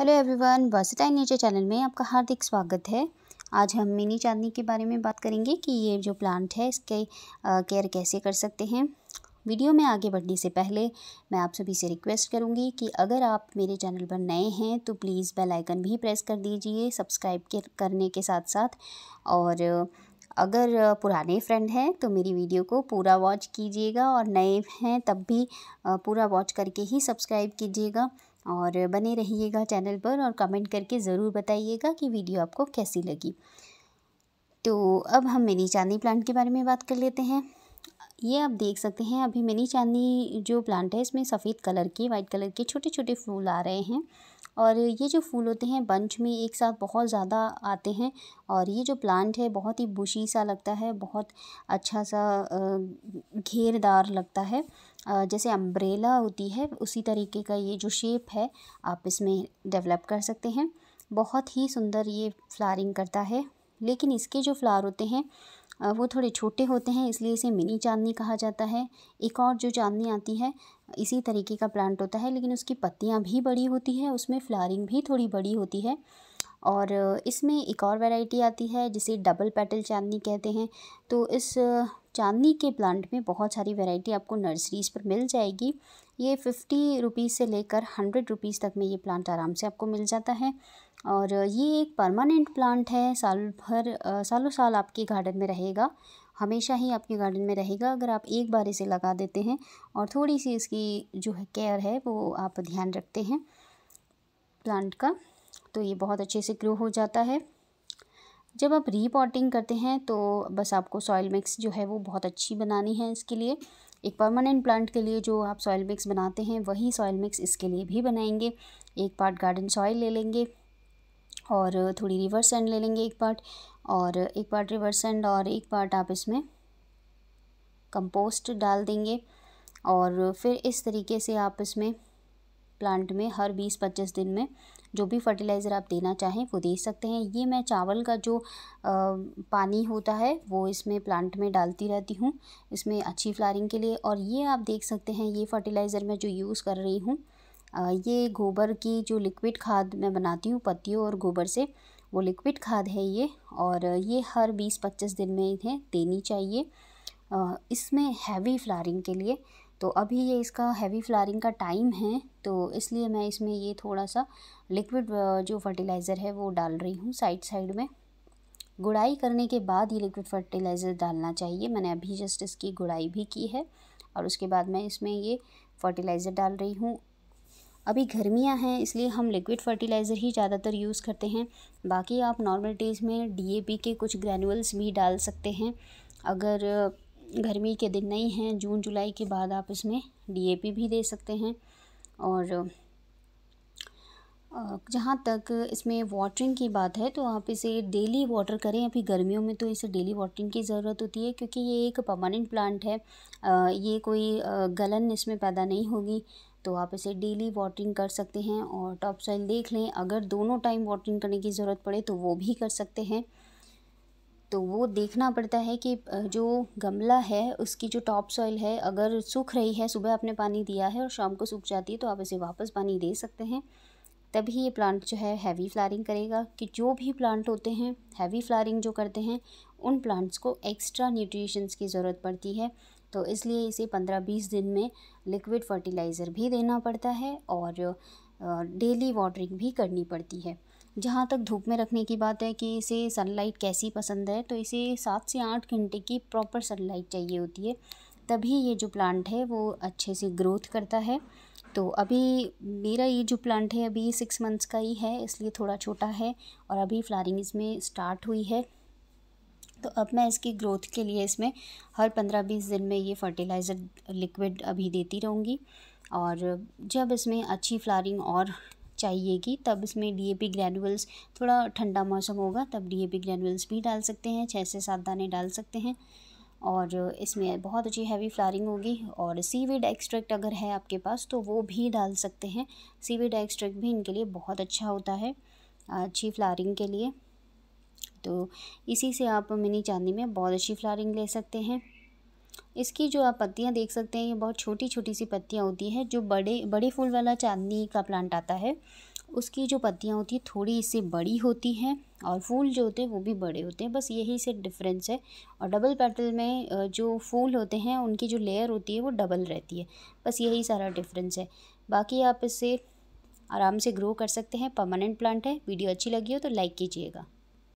hello everyone versatile nature channel में आपका हार्दिक स्वागत है आज हम मिनी चांदनी के बारे में बात करेंगे कि ये जो प्लांट है इसके केयर कैसे कर सकते हैं वीडियो में आगे बढ़ने से पहले मैं आप सभी से रिक्वेस्ट करूंगी कि अगर आप मेरे चैनल पर नए हैं तो प्लीज़ बेल आइकन भी प्रेस कर दीजिए सब्सक्राइब करने के साथ साथ और अगर पुराने फ्रेंड हैं तो मेरी वीडियो को पूरा वॉच कीजिएगा और नए हैं तब भी पूरा वॉच करके ही सब्सक्राइब कीजिएगा और बने रहिएगा चैनल पर और कमेंट करके ज़रूर बताइएगा कि वीडियो आपको कैसी लगी तो अब हम मिनी चांदनी प्लांट के बारे में बात कर लेते हैं ये आप देख सकते हैं अभी मिनी चांदनी जो प्लांट है इसमें सफ़ेद कलर के वाइट कलर के छोटे छोटे फूल आ रहे हैं और ये जो फूल होते हैं बंच में एक साथ बहुत ज़्यादा आते हैं और ये जो प्लांट है बहुत ही बुशी सा लगता है बहुत अच्छा सा घेरदार लगता है जैसे अम्ब्रेला होती है उसी तरीके का ये जो शेप है आप इसमें डेवलप कर सकते हैं बहुत ही सुंदर ये फ्लारिंग करता है लेकिन इसके जो फ्लावर होते हैं वो थोड़े छोटे होते हैं इसलिए इसे मिनी चांदनी कहा जाता है एक और जो चांदनी आती है इसी तरीके का प्लांट होता है लेकिन उसकी पत्तियाँ भी बड़ी होती है उसमें फ्लारिंग भी थोड़ी बड़ी होती है और इसमें एक और वैरायटी आती है जिसे डबल पेटल चांदनी कहते हैं तो इस चांदनी के प्लांट में बहुत सारी वैरायटी आपको नर्सरीज़ पर मिल जाएगी ये फिफ्टी रुपीज़ से लेकर हंड्रेड रुपीज़ तक में ये प्लांट आराम से आपको मिल जाता है और ये एक परमानेंट प्लांट है साल भर सालों साल आपके गार्डन में रहेगा हमेशा ही आपके गार्डन में रहेगा अगर आप एक बार इसे लगा देते हैं और थोड़ी सी इसकी जो है केयर है वो आप ध्यान रखते हैं प्लांट का तो ये बहुत अच्छे से ग्रो हो जाता है जब आप रीपॉटिंग करते हैं तो बस आपको सॉयल मिक्स जो है वो बहुत अच्छी बनानी है इसके लिए एक परमानेंट प्लांट के लिए जो आप सॉयल मिक्स बनाते हैं वही सॉयल मिक्स इसके लिए भी बनाएंगे एक पार्ट गार्डन सॉयल ले लेंगे और थोड़ी रिवर्स एंड ले लेंगे एक पार्ट और एक पार्ट रिवर्स एंड और एक पार्ट आप इसमें कंपोस्ट डाल देंगे और फिर इस तरीके से आप इसमें प्लांट में हर बीस पच्चीस दिन में जो भी फर्टिलाइज़र आप देना चाहें वो दे सकते हैं ये मैं चावल का जो आ, पानी होता है वो इसमें प्लांट में डालती रहती हूँ इसमें अच्छी फ्लारिंग के लिए और ये आप देख सकते हैं ये फर्टिलाइज़र मैं जो यूज़ कर रही हूँ ये गोबर की जो लिक्विड खाद मैं बनाती हूँ पत्तियों और गोबर से वो लिक्विड खाद है ये और ये हर बीस पच्चीस दिन में इन्हें देनी चाहिए इसमें हैवी फ्लारिंग के लिए तो अभी ये इसका हैवी फ्लारिंग का टाइम है तो इसलिए मैं इसमें ये थोड़ा सा लिक्विड जो फर्टिलाइज़र है वो डाल रही हूँ साइड साइड में गुड़ाई करने के बाद ये लिक्विड फर्टिलाइज़र डालना चाहिए मैंने अभी जस्ट इसकी गुड़ाई भी की है और उसके बाद मैं इसमें ये फर्टिलाइज़र डाल रही हूँ अभी गर्मियाँ हैं इसलिए हम लिक्विड फर्टिलाइज़र ही ज़्यादातर यूज़ करते हैं बाकी आप नॉर्मल डेज में डी के कुछ ग्रैनुअल्स भी डाल सकते हैं अगर गर्मी के दिन नहीं हैं जून जुलाई के बाद आप इसमें डीएपी भी दे सकते हैं और जहाँ तक इसमें वाटरिंग की बात है तो आप इसे डेली वाटर करें अभी गर्मियों में तो इसे डेली वाटरिंग की ज़रूरत होती है क्योंकि ये एक परमानेंट प्लांट है ये कोई गलन इसमें पैदा नहीं होगी तो आप इसे डेली वाटरिंग कर सकते हैं और टॉप सॉइल देख लें अगर दोनों टाइम वाटरिंग करने की ज़रूरत पड़े तो वो भी कर सकते हैं तो वो देखना पड़ता है कि जो गमला है उसकी जो टॉप सॉइल है अगर सूख रही है सुबह आपने पानी दिया है और शाम को सूख जाती है तो आप इसे वापस पानी दे सकते हैं तभी ये प्लांट जो है हैवी फ्लारिंग करेगा कि जो भी प्लांट होते हैं हैवी फ्लारिंग जो करते हैं उन प्लांट्स को एक्स्ट्रा न्यूट्रिशंस की ज़रूरत पड़ती है तो इसलिए इसे पंद्रह बीस दिन में लिक्विड फर्टिलाइज़र भी देना पड़ता है और डेली वाटरिंग भी करनी पड़ती है जहाँ तक धूप में रखने की बात है कि इसे सनलाइट कैसी पसंद है तो इसे सात से आठ घंटे की प्रॉपर सनलाइट चाहिए होती है तभी ये जो प्लांट है वो अच्छे से ग्रोथ करता है तो अभी मेरा ये जो प्लांट है अभी सिक्स मंथ्स का ही है इसलिए थोड़ा छोटा है और अभी फ्लारिंग इसमें स्टार्ट हुई है तो अब मैं इसकी ग्रोथ के लिए इसमें हर पंद्रह बीस दिन में ये फर्टिलाइज़र लिक्विड अभी देती रहूँगी और जब इसमें अच्छी फ्लारिंग और चाहिएगी तब इसमें डीएपी ग्रेनुअल्स थोड़ा ठंडा मौसम होगा तब डीएपी ग्रेनुअल्स भी डाल सकते हैं छः से सात दाने डाल सकते हैं और इसमें बहुत अच्छी हैवी फ्लारिंग होगी और सीविड एक्सट्रैक्ट अगर है आपके पास तो वो भी डाल सकते हैं सीविड एक्सट्रैक्ट भी इनके लिए बहुत अच्छा होता है अच्छी फ्लारिंग के लिए तो इसी से आप मिनी चांदी में बहुत अच्छी फ्लारिंग ले सकते हैं इसकी जो आप पत्तियाँ देख सकते हैं ये बहुत छोटी छोटी सी पत्तियाँ होती हैं जो बड़े बड़े फूल वाला चांदनी का प्लांट आता है उसकी जो पत्तियाँ होती हैं थोड़ी इससे बड़ी होती हैं और फूल जो होते हैं वो भी बड़े होते हैं बस यही से डिफरेंस है और डबल पेटल में जो फूल होते हैं उनकी जो लेयर होती है वो डबल रहती है बस यही सारा डिफरेंस है बाकी आप इसे आराम से ग्रो कर सकते हैं परमानेंट प्लांट है वीडियो अच्छी लगी हो तो लाइक कीजिएगा